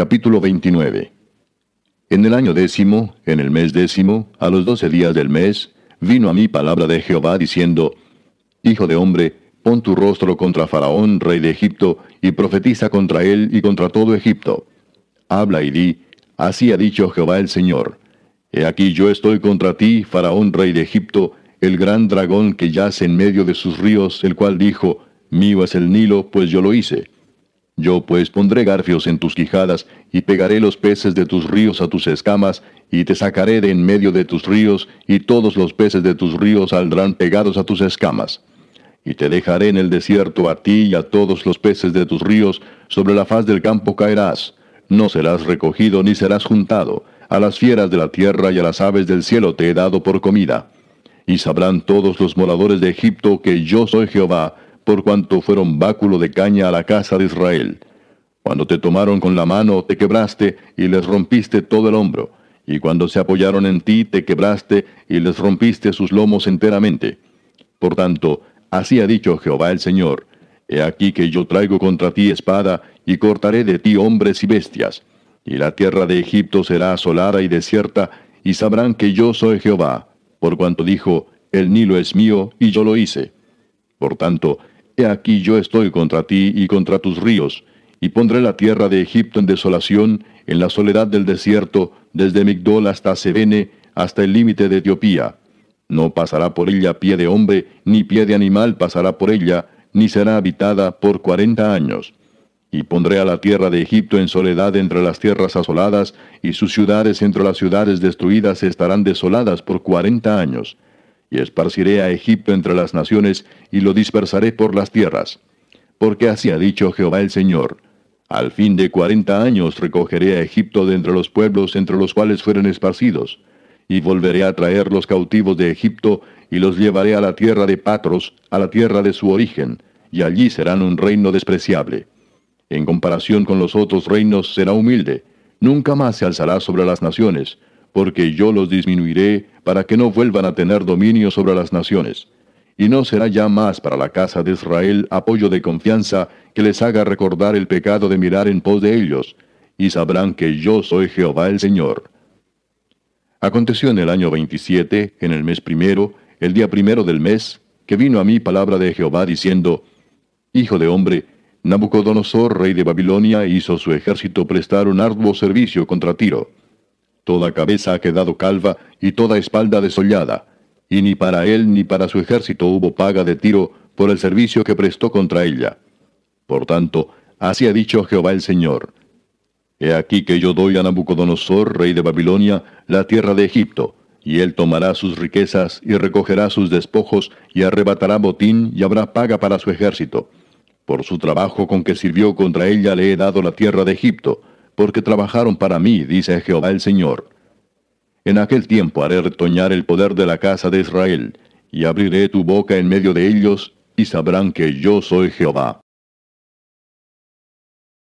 Capítulo 29 En el año décimo, en el mes décimo, a los doce días del mes, vino a mí palabra de Jehová diciendo, Hijo de hombre, pon tu rostro contra Faraón, rey de Egipto, y profetiza contra él y contra todo Egipto. Habla y di, así ha dicho Jehová el Señor. He aquí yo estoy contra ti, Faraón, rey de Egipto, el gran dragón que yace en medio de sus ríos, el cual dijo, Mío es el Nilo, pues yo lo hice. Yo pues pondré garfios en tus quijadas, y pegaré los peces de tus ríos a tus escamas, y te sacaré de en medio de tus ríos, y todos los peces de tus ríos saldrán pegados a tus escamas. Y te dejaré en el desierto a ti y a todos los peces de tus ríos, sobre la faz del campo caerás, no serás recogido ni serás juntado, a las fieras de la tierra y a las aves del cielo te he dado por comida. Y sabrán todos los moradores de Egipto que yo soy Jehová, por cuanto fueron báculo de caña a la casa de Israel. Cuando te tomaron con la mano, te quebraste y les rompiste todo el hombro, y cuando se apoyaron en ti, te quebraste y les rompiste sus lomos enteramente. Por tanto, así ha dicho Jehová el Señor, He aquí que yo traigo contra ti espada, y cortaré de ti hombres y bestias, y la tierra de Egipto será asolada y desierta, y sabrán que yo soy Jehová, por cuanto dijo, el Nilo es mío, y yo lo hice. Por tanto, he aquí yo estoy contra ti y contra tus ríos, y pondré la tierra de Egipto en desolación, en la soledad del desierto, desde Migdol hasta Sebene, hasta el límite de Etiopía. No pasará por ella pie de hombre, ni pie de animal pasará por ella, ni será habitada por cuarenta años. Y pondré a la tierra de Egipto en soledad entre las tierras asoladas, y sus ciudades entre las ciudades destruidas estarán desoladas por cuarenta años y esparciré a Egipto entre las naciones, y lo dispersaré por las tierras. Porque así ha dicho Jehová el Señor. Al fin de cuarenta años recogeré a Egipto de entre los pueblos entre los cuales fueron esparcidos, y volveré a traer los cautivos de Egipto, y los llevaré a la tierra de Patros, a la tierra de su origen, y allí serán un reino despreciable. En comparación con los otros reinos será humilde, nunca más se alzará sobre las naciones, porque yo los disminuiré para que no vuelvan a tener dominio sobre las naciones. Y no será ya más para la casa de Israel apoyo de confianza que les haga recordar el pecado de mirar en pos de ellos, y sabrán que yo soy Jehová el Señor. Aconteció en el año 27, en el mes primero, el día primero del mes, que vino a mí palabra de Jehová diciendo, Hijo de hombre, Nabucodonosor, rey de Babilonia, hizo su ejército prestar un arduo servicio contra Tiro Toda cabeza ha quedado calva y toda espalda desollada, y ni para él ni para su ejército hubo paga de tiro por el servicio que prestó contra ella. Por tanto, así ha dicho Jehová el Señor. He aquí que yo doy a Nabucodonosor, rey de Babilonia, la tierra de Egipto, y él tomará sus riquezas y recogerá sus despojos y arrebatará botín y habrá paga para su ejército. Por su trabajo con que sirvió contra ella le he dado la tierra de Egipto, porque trabajaron para mí, dice Jehová el Señor. En aquel tiempo haré retoñar el poder de la casa de Israel, y abriré tu boca en medio de ellos, y sabrán que yo soy Jehová.